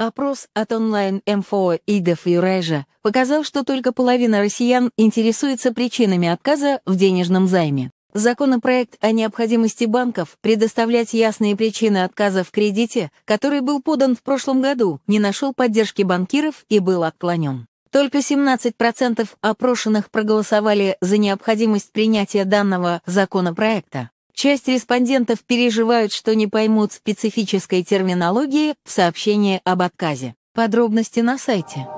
Опрос от онлайн-МФО «Идов Юрайжа» показал, что только половина россиян интересуется причинами отказа в денежном займе. Законопроект о необходимости банков предоставлять ясные причины отказа в кредите, который был подан в прошлом году, не нашел поддержки банкиров и был отклонен. Только 17% опрошенных проголосовали за необходимость принятия данного законопроекта. Часть респондентов переживают, что не поймут специфической терминологии в сообщении об отказе. Подробности на сайте.